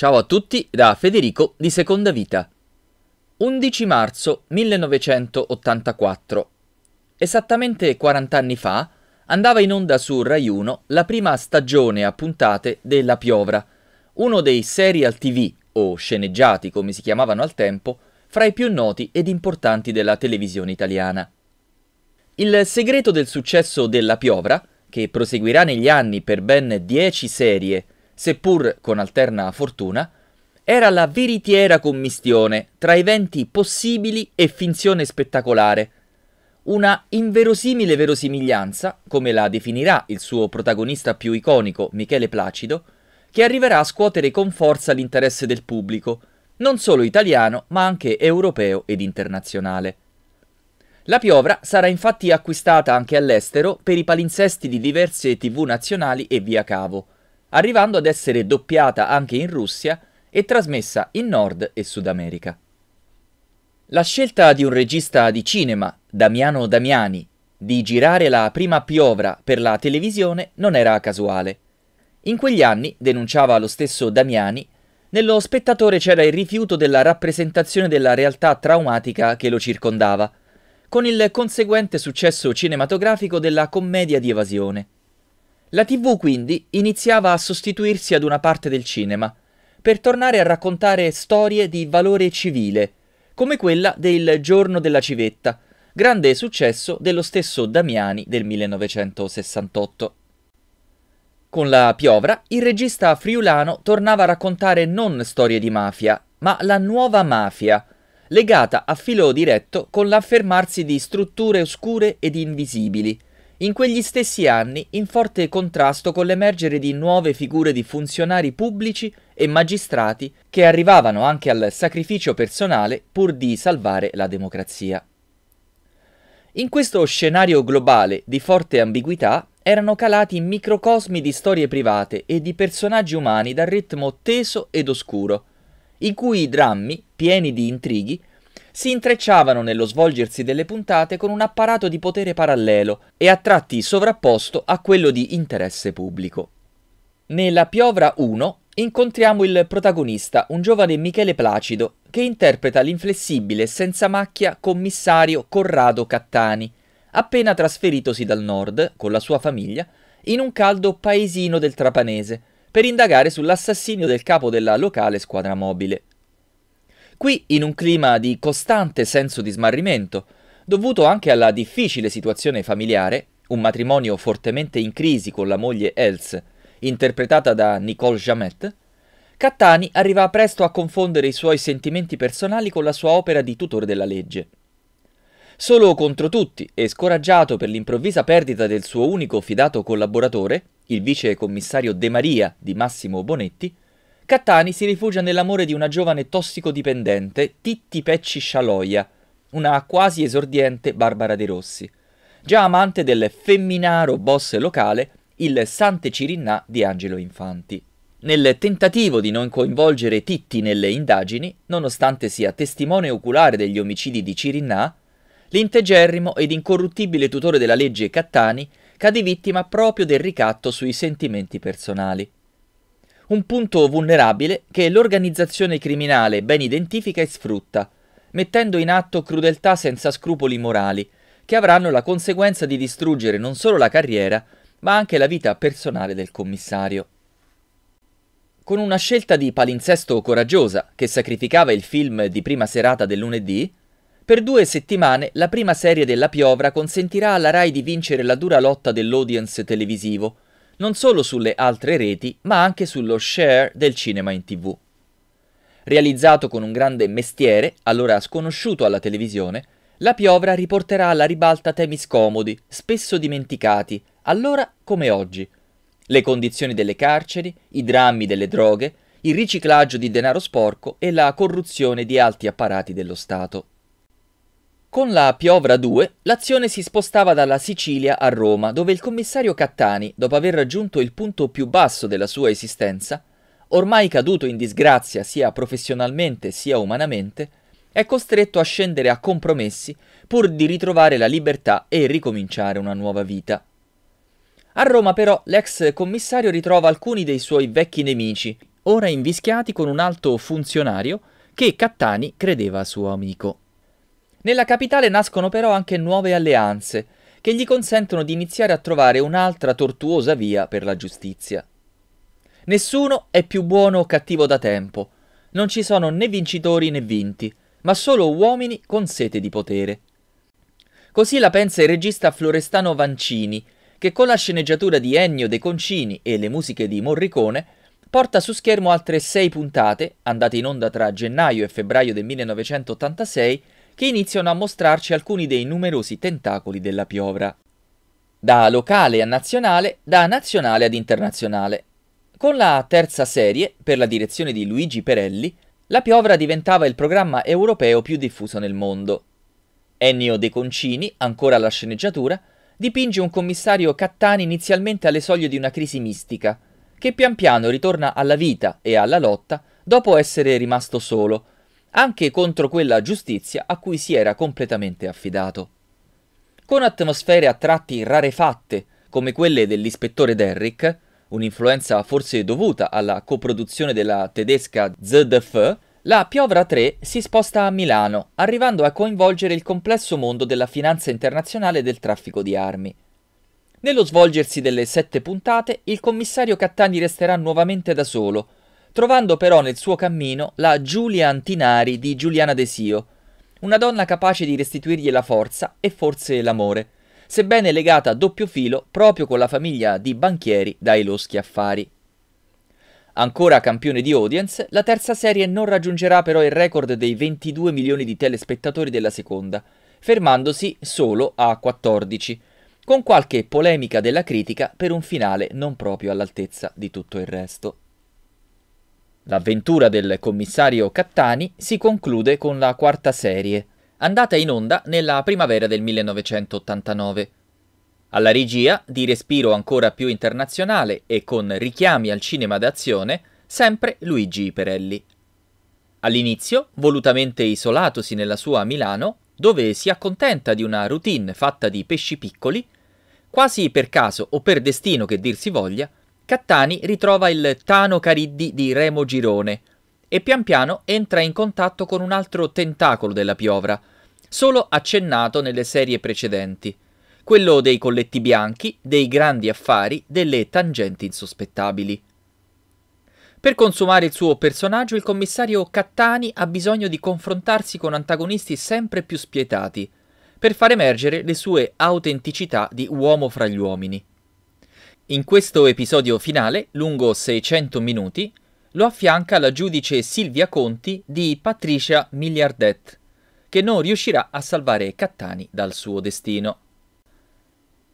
Ciao a tutti da Federico di Seconda Vita. 11 marzo 1984. Esattamente 40 anni fa andava in onda su Rai 1 la prima stagione a puntate della Piovra, uno dei serial TV o sceneggiati come si chiamavano al tempo, fra i più noti ed importanti della televisione italiana. Il segreto del successo della Piovra, che proseguirà negli anni per ben 10 serie seppur con alterna fortuna, era la veritiera commistione tra eventi possibili e finzione spettacolare, una inverosimile verosimiglianza, come la definirà il suo protagonista più iconico, Michele Placido, che arriverà a scuotere con forza l'interesse del pubblico, non solo italiano, ma anche europeo ed internazionale. La piovra sarà infatti acquistata anche all'estero per i palinsesti di diverse tv nazionali e via cavo, arrivando ad essere doppiata anche in Russia e trasmessa in Nord e Sud America. La scelta di un regista di cinema, Damiano Damiani, di girare la prima piovra per la televisione non era casuale. In quegli anni, denunciava lo stesso Damiani, nello spettatore c'era il rifiuto della rappresentazione della realtà traumatica che lo circondava, con il conseguente successo cinematografico della commedia di evasione. La TV quindi iniziava a sostituirsi ad una parte del cinema, per tornare a raccontare storie di valore civile, come quella del Giorno della Civetta, grande successo dello stesso Damiani del 1968. Con la Piovra, il regista friulano tornava a raccontare non storie di mafia, ma la nuova mafia, legata a filo diretto con l'affermarsi di strutture oscure ed invisibili, in quegli stessi anni in forte contrasto con l'emergere di nuove figure di funzionari pubblici e magistrati che arrivavano anche al sacrificio personale pur di salvare la democrazia. In questo scenario globale di forte ambiguità erano calati microcosmi di storie private e di personaggi umani dal ritmo teso ed oscuro, in cui i drammi, pieni di intrighi, si intrecciavano nello svolgersi delle puntate con un apparato di potere parallelo e a tratti sovrapposto a quello di interesse pubblico. Nella Piovra 1 incontriamo il protagonista, un giovane Michele Placido, che interpreta l'inflessibile e senza macchia commissario Corrado Cattani, appena trasferitosi dal nord, con la sua famiglia, in un caldo paesino del Trapanese, per indagare sull'assassinio del capo della locale squadra mobile. Qui in un clima di costante senso di smarrimento, dovuto anche alla difficile situazione familiare, un matrimonio fortemente in crisi con la moglie Else, interpretata da Nicole Jamet, Cattani arriva presto a confondere i suoi sentimenti personali con la sua opera di tutore della legge. Solo contro tutti e scoraggiato per l'improvvisa perdita del suo unico fidato collaboratore, il vice commissario De Maria di Massimo Bonetti, Cattani si rifugia nell'amore di una giovane tossicodipendente, Titti Pecci Scialoia, una quasi esordiente Barbara De Rossi, già amante del femminaro boss locale, il Sante Cirinnà di Angelo Infanti. Nel tentativo di non coinvolgere Titti nelle indagini, nonostante sia testimone oculare degli omicidi di Cirinnà, l'integerrimo ed incorruttibile tutore della legge Cattani cade vittima proprio del ricatto sui sentimenti personali un punto vulnerabile che l'organizzazione criminale ben identifica e sfrutta, mettendo in atto crudeltà senza scrupoli morali, che avranno la conseguenza di distruggere non solo la carriera, ma anche la vita personale del commissario. Con una scelta di palinsesto coraggiosa, che sacrificava il film di prima serata del lunedì, per due settimane la prima serie della Piovra consentirà alla RAI di vincere la dura lotta dell'audience televisivo, non solo sulle altre reti, ma anche sullo share del cinema in tv. Realizzato con un grande mestiere, allora sconosciuto alla televisione, la piovra riporterà alla ribalta temi scomodi, spesso dimenticati, allora come oggi. Le condizioni delle carceri, i drammi delle droghe, il riciclaggio di denaro sporco e la corruzione di alti apparati dello Stato. Con la Piovra 2 l'azione si spostava dalla Sicilia a Roma, dove il commissario Cattani, dopo aver raggiunto il punto più basso della sua esistenza, ormai caduto in disgrazia sia professionalmente sia umanamente, è costretto a scendere a compromessi pur di ritrovare la libertà e ricominciare una nuova vita. A Roma però l'ex commissario ritrova alcuni dei suoi vecchi nemici, ora invischiati con un alto funzionario che Cattani credeva suo amico. Nella capitale nascono però anche nuove alleanze, che gli consentono di iniziare a trovare un'altra tortuosa via per la giustizia. Nessuno è più buono o cattivo da tempo, non ci sono né vincitori né vinti, ma solo uomini con sete di potere. Così la pensa il regista Florestano Vancini, che con la sceneggiatura di Ennio De Concini e le musiche di Morricone porta su schermo altre sei puntate, andate in onda tra gennaio e febbraio del 1986, che iniziano a mostrarci alcuni dei numerosi tentacoli della piovra. Da locale a nazionale, da nazionale ad internazionale. Con la terza serie, per la direzione di Luigi Perelli, la piovra diventava il programma europeo più diffuso nel mondo. Ennio De Concini, ancora alla sceneggiatura, dipinge un commissario Cattani inizialmente alle soglie di una crisi mistica, che pian piano ritorna alla vita e alla lotta dopo essere rimasto solo, anche contro quella giustizia a cui si era completamente affidato. Con atmosfere a tratti rarefatte, come quelle dell'ispettore Derrick, un'influenza forse dovuta alla coproduzione della tedesca ZDF, la Piovra 3 si sposta a Milano, arrivando a coinvolgere il complesso mondo della finanza internazionale e del traffico di armi. Nello svolgersi delle sette puntate, il commissario Cattani resterà nuovamente da solo, trovando però nel suo cammino la Giulia Antinari di Giuliana Desio, una donna capace di restituirgli la forza e forse l'amore, sebbene legata a doppio filo proprio con la famiglia di banchieri dai loschi affari. Ancora campione di audience, la terza serie non raggiungerà però il record dei 22 milioni di telespettatori della seconda, fermandosi solo a 14, con qualche polemica della critica per un finale non proprio all'altezza di tutto il resto. L'avventura del commissario Cattani si conclude con la quarta serie, andata in onda nella primavera del 1989. Alla regia, di respiro ancora più internazionale e con richiami al cinema d'azione, sempre Luigi Iperelli. All'inizio, volutamente isolatosi nella sua Milano, dove si accontenta di una routine fatta di pesci piccoli, quasi per caso o per destino che dir si voglia, Cattani ritrova il Tano Cariddi di Remo Girone e pian piano entra in contatto con un altro tentacolo della piovra, solo accennato nelle serie precedenti, quello dei colletti bianchi, dei grandi affari, delle tangenti insospettabili. Per consumare il suo personaggio, il commissario Cattani ha bisogno di confrontarsi con antagonisti sempre più spietati, per far emergere le sue autenticità di uomo fra gli uomini. In questo episodio finale, lungo 600 minuti, lo affianca la giudice Silvia Conti di Patricia Miliardet, che non riuscirà a salvare Cattani dal suo destino.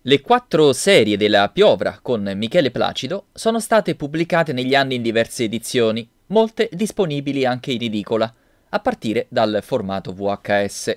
Le quattro serie della Piovra con Michele Placido sono state pubblicate negli anni in diverse edizioni, molte disponibili anche in edicola, a partire dal formato VHS.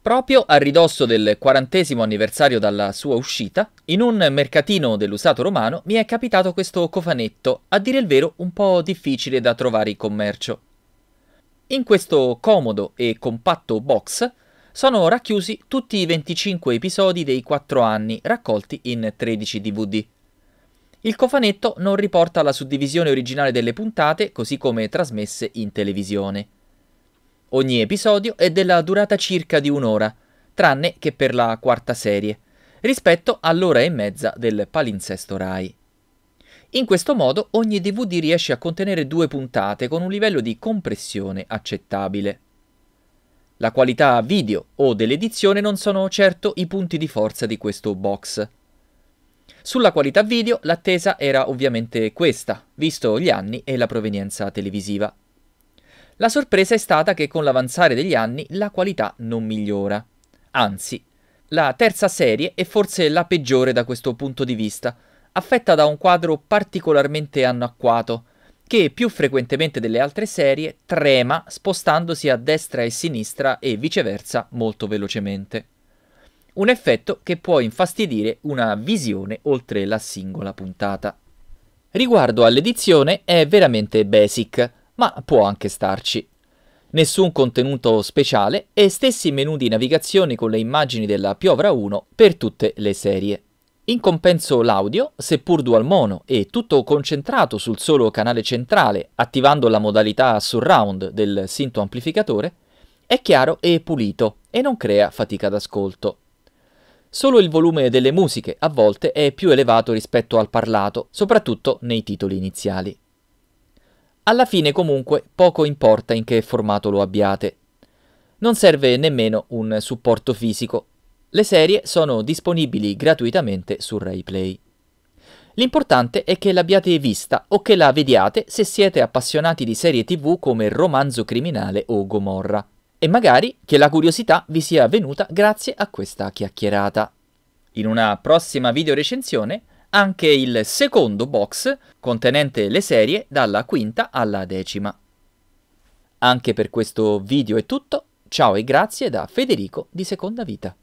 Proprio a ridosso del quarantesimo anniversario dalla sua uscita, in un mercatino dell'usato romano mi è capitato questo cofanetto, a dire il vero un po' difficile da trovare in commercio. In questo comodo e compatto box sono racchiusi tutti i 25 episodi dei 4 anni raccolti in 13 DVD. Il cofanetto non riporta la suddivisione originale delle puntate così come trasmesse in televisione. Ogni episodio è della durata circa di un'ora, tranne che per la quarta serie, rispetto all'ora e mezza del palinsesto Rai. In questo modo ogni DVD riesce a contenere due puntate con un livello di compressione accettabile. La qualità video o dell'edizione non sono certo i punti di forza di questo box. Sulla qualità video l'attesa era ovviamente questa, visto gli anni e la provenienza televisiva. La sorpresa è stata che con l'avanzare degli anni la qualità non migliora. Anzi, la terza serie è forse la peggiore da questo punto di vista, affetta da un quadro particolarmente anacquato, che più frequentemente delle altre serie trema spostandosi a destra e sinistra e viceversa molto velocemente. Un effetto che può infastidire una visione oltre la singola puntata. Riguardo all'edizione è veramente basic, ma può anche starci. Nessun contenuto speciale e stessi menu di navigazione con le immagini della Piovra 1 per tutte le serie. In compenso l'audio, seppur dual mono e tutto concentrato sul solo canale centrale attivando la modalità surround del sinto amplificatore, è chiaro e pulito e non crea fatica d'ascolto. Solo il volume delle musiche a volte è più elevato rispetto al parlato, soprattutto nei titoli iniziali. Alla fine comunque poco importa in che formato lo abbiate. Non serve nemmeno un supporto fisico. Le serie sono disponibili gratuitamente su RaiPlay. L'importante è che l'abbiate vista o che la vediate se siete appassionati di serie tv come Romanzo Criminale o Gomorra. E magari che la curiosità vi sia venuta grazie a questa chiacchierata. In una prossima videorecensione anche il secondo box contenente le serie dalla quinta alla decima. Anche per questo video è tutto, ciao e grazie da Federico di Seconda Vita.